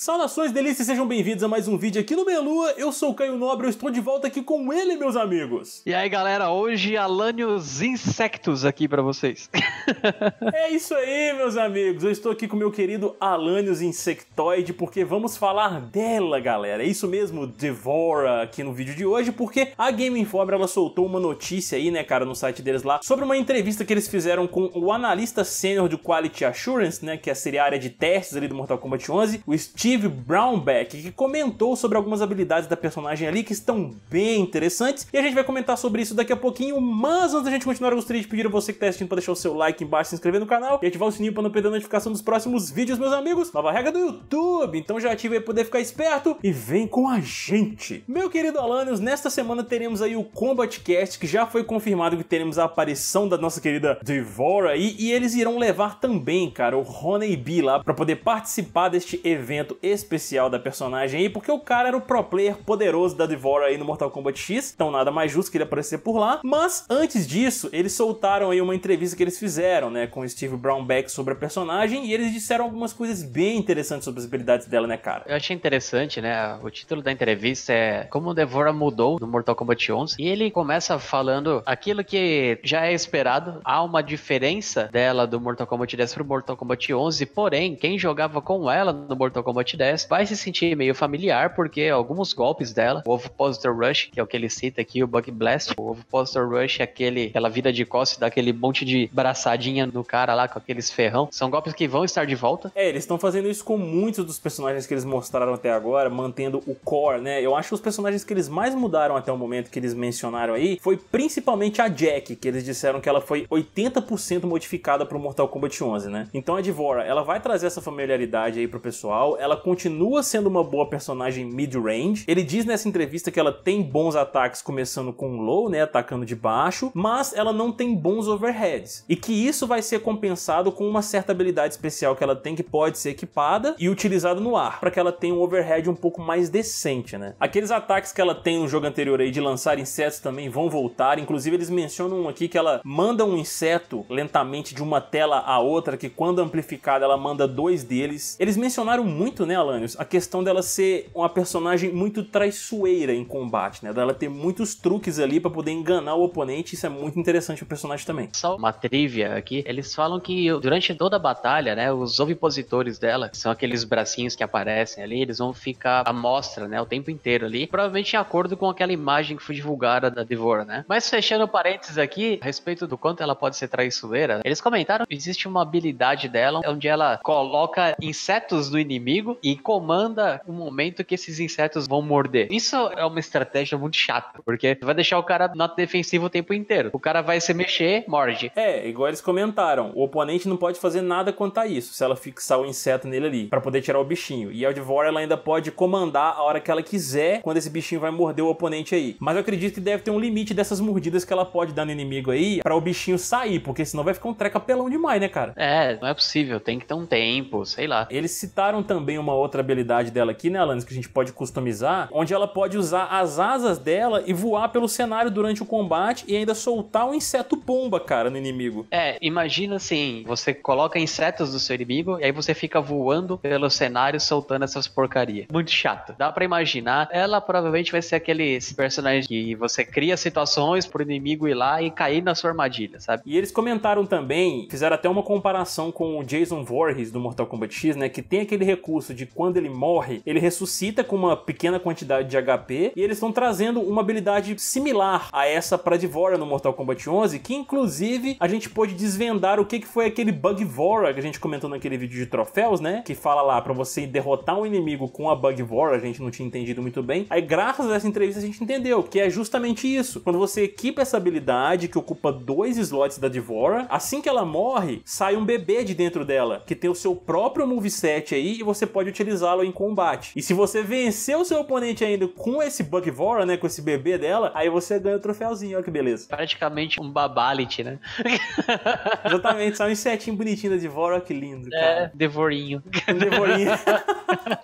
Saudações delícias, sejam bem-vindos a mais um vídeo aqui no Melua. Eu sou o Caio Nobre, eu estou de volta aqui com ele, meus amigos. E aí, galera, hoje Alanios Insectos aqui para vocês. é isso aí, meus amigos. Eu estou aqui com meu querido Alanios Insectoide porque vamos falar dela, galera. É isso mesmo, Devora aqui no vídeo de hoje, porque a Game Informer ela soltou uma notícia aí, né, cara, no site deles lá, sobre uma entrevista que eles fizeram com o analista sênior do Quality Assurance, né, que seria é a área de testes ali do Mortal Kombat 11, o Steve Steve Brownback, que comentou sobre algumas habilidades da personagem ali que estão bem interessantes, e a gente vai comentar sobre isso daqui a pouquinho, mas antes da gente continuar, eu gostaria de pedir a você que está assistindo para deixar o seu like embaixo, se inscrever no canal e ativar o sininho para não perder a notificação dos próximos vídeos, meus amigos. Nova regra do YouTube, então já ative aí poder ficar esperto e vem com a gente. Meu querido Alanios, nesta semana teremos aí o Combat Cast, que já foi confirmado que teremos a aparição da nossa querida Devora aí, e eles irão levar também, cara, o Honey B lá para poder participar deste evento especial da personagem aí, porque o cara era o pro player poderoso da Devora aí no Mortal Kombat X, então nada mais justo que ele aparecer por lá. Mas antes disso, eles soltaram aí uma entrevista que eles fizeram, né, com o Steve Brownback sobre a personagem e eles disseram algumas coisas bem interessantes sobre as habilidades dela, né, cara? Eu achei interessante, né? O título da entrevista é Como Devora mudou no Mortal Kombat 11 e ele começa falando aquilo que já é esperado, há uma diferença dela do Mortal Kombat 10 pro Mortal Kombat 11, porém, quem jogava com ela no Mortal Kombat Combat 10 vai se sentir meio familiar, porque alguns golpes dela, o Ovo Positor Rush, que é o que ele cita aqui, o Bug Blast, o Ovo Positor Rush é aquele, aquela vida de costa, daquele monte de braçadinha no cara lá com aqueles ferrão, são golpes que vão estar de volta. É, eles estão fazendo isso com muitos dos personagens que eles mostraram até agora, mantendo o core, né? Eu acho que os personagens que eles mais mudaram até o momento que eles mencionaram aí foi principalmente a Jack, que eles disseram que ela foi 80% modificada pro Mortal Kombat 11, né? Então a devora ela vai trazer essa familiaridade aí pro pessoal, ela continua sendo uma boa personagem mid-range. Ele diz nessa entrevista que ela tem bons ataques começando com low, né, atacando de baixo, mas ela não tem bons overheads. E que isso vai ser compensado com uma certa habilidade especial que ela tem que pode ser equipada e utilizada no ar, para que ela tenha um overhead um pouco mais decente, né? Aqueles ataques que ela tem no jogo anterior aí de lançar insetos também vão voltar, inclusive eles mencionam aqui que ela manda um inseto lentamente de uma tela a outra, que quando amplificada ela manda dois deles. Eles mencionaram muito muito, né, Alanios, a questão dela ser uma personagem muito traiçoeira em combate, né? Dela ter muitos truques ali para poder enganar o oponente, isso é muito interessante o personagem também. Só uma trivia aqui, eles falam que durante toda a batalha, né, os ovipositores dela, que são aqueles bracinhos que aparecem ali, eles vão ficar à mostra, né, o tempo inteiro ali, provavelmente em acordo com aquela imagem que foi divulgada da Devora, né? Mas fechando parênteses aqui, a respeito do quanto ela pode ser traiçoeira, eles comentaram que existe uma habilidade dela onde ela coloca insetos do inimigo e comanda o momento que esses insetos vão morder. Isso é uma estratégia muito chata, porque vai deixar o cara na defensiva o tempo inteiro. O cara vai se mexer, morde. É, igual eles comentaram, o oponente não pode fazer nada quanto a isso, se ela fixar o inseto nele ali, para poder tirar o bichinho. E a Devora ela ainda pode comandar a hora que ela quiser, quando esse bichinho vai morder o oponente aí. Mas eu acredito que deve ter um limite dessas mordidas que ela pode dar no inimigo aí, para o bichinho sair, porque senão vai ficar um treca pelão demais, né, cara? É, não é possível, tem que ter um tempo, sei lá. Eles citaram também uma outra habilidade dela aqui, né, Alanis, que a gente pode customizar, onde ela pode usar as asas dela e voar pelo cenário durante o combate e ainda soltar um inseto bomba, cara, no inimigo. É, imagina assim, você coloca insetos do seu inimigo e aí você fica voando pelo cenário soltando essas porcaria. Muito chato. Dá para imaginar, ela provavelmente vai ser aquele personagem que você cria situações pro inimigo ir lá e cair na sua armadilha, sabe? E eles comentaram também, fizeram até uma comparação com o Jason Voorhees do Mortal Kombat X, né, que tem aquele recurso de quando ele morre, ele ressuscita com uma pequena quantidade de HP e eles estão trazendo uma habilidade similar a essa para Devora no Mortal Kombat 11, que inclusive a gente pôde desvendar o que, que foi aquele bug Vora que a gente comentou naquele vídeo de troféus, né? Que fala lá para você derrotar um inimigo com a bug Vora, a gente não tinha entendido muito bem. Aí graças a essa entrevista a gente entendeu que é justamente isso. Quando você equipa essa habilidade que ocupa dois slots da Devora assim que ela morre, sai um bebê de dentro dela, que tem o seu próprio moveset aí e você pode pode utilizá-lo em combate. E se você vencer o seu oponente ainda com esse vora né, com esse bebê dela, aí você ganha o troféuzinho, olha que beleza. Praticamente um babalit né? Exatamente, só um insetinho bonitinho da Devora, que lindo, é, cara. É, devorinho. devorinho.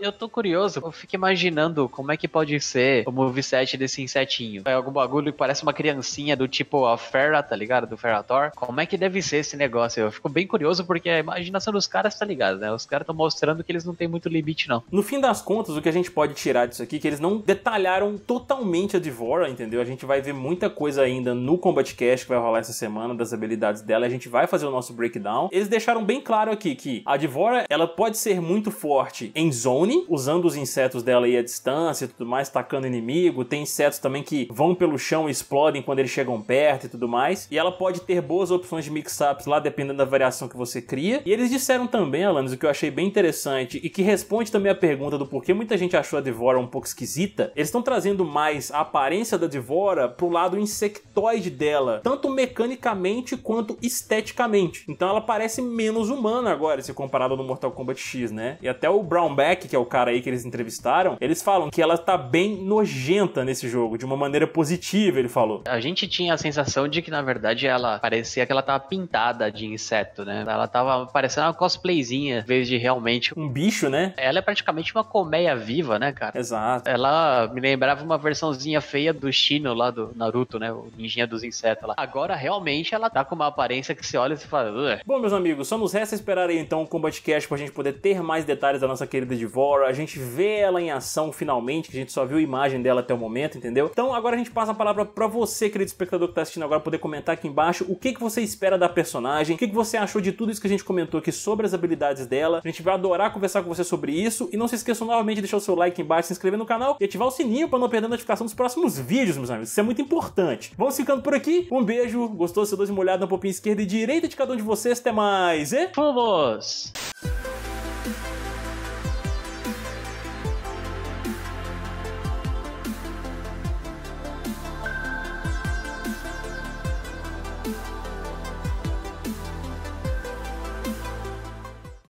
eu tô curioso, eu fico imaginando como é que pode ser o moveset desse insetinho. É algum bagulho que parece uma criancinha do tipo a Ferra, tá ligado? Do Ferrator. Como é que deve ser esse negócio? Eu fico bem curioso porque a imaginação dos caras tá ligada né? Os caras estão mostrando que eles não têm muito muito limite, não. No fim das contas, o que a gente pode tirar disso aqui é que eles não detalharam totalmente a Divora, entendeu? A gente vai ver muita coisa ainda no Combat Cast que vai rolar essa semana, das habilidades dela, a gente vai fazer o nosso breakdown. Eles deixaram bem claro aqui que a Divora, ela pode ser muito forte em zone, usando os insetos dela aí à distância e tudo mais, tacando inimigo. Tem insetos também que vão pelo chão e explodem quando eles chegam perto e tudo mais. E ela pode ter boas opções de mix-ups lá, dependendo da variação que você cria. E eles disseram também, Alanis, o que eu achei bem interessante e que responde também a pergunta do porquê muita gente achou a Devora um pouco esquisita, eles estão trazendo mais a aparência da Devora pro lado insectoide dela, tanto mecanicamente quanto esteticamente. Então ela parece menos humana agora, se comparado no Mortal Kombat X, né? E até o Brownback, que é o cara aí que eles entrevistaram, eles falam que ela tá bem nojenta nesse jogo, de uma maneira positiva, ele falou. A gente tinha a sensação de que, na verdade, ela parecia que ela tava pintada de inseto, né? Ela tava parecendo uma cosplayzinha, em vez de realmente um bicho, né? né? Ela é praticamente uma colmeia viva, né, cara? Exato. Ela me lembrava uma versãozinha feia do Shino lá do Naruto, né? O ninjinha dos insetos lá. Agora, realmente, ela tá com uma aparência que se olha e se fala... Ugh. Bom, meus amigos, só nos resta esperar aí, então o Combat Cash pra gente poder ter mais detalhes da nossa querida Divora. A gente vê ela em ação finalmente, que a gente só viu a imagem dela até o momento, entendeu? Então agora a gente passa a palavra pra você, querido espectador que tá assistindo agora, poder comentar aqui embaixo o que, que você espera da personagem, o que, que você achou de tudo isso que a gente comentou aqui sobre as habilidades dela. A gente vai adorar conversar com você você sobre isso. E não se esqueçam novamente de deixar o seu like embaixo, se inscrever no canal e ativar o sininho para não perder a notificação dos próximos vídeos, meus amigos. Isso é muito importante. Vamos ficando por aqui. Um beijo, gostoso, seu doce molhado na popinha esquerda e direita de cada um de vocês. Até mais e... Fomos!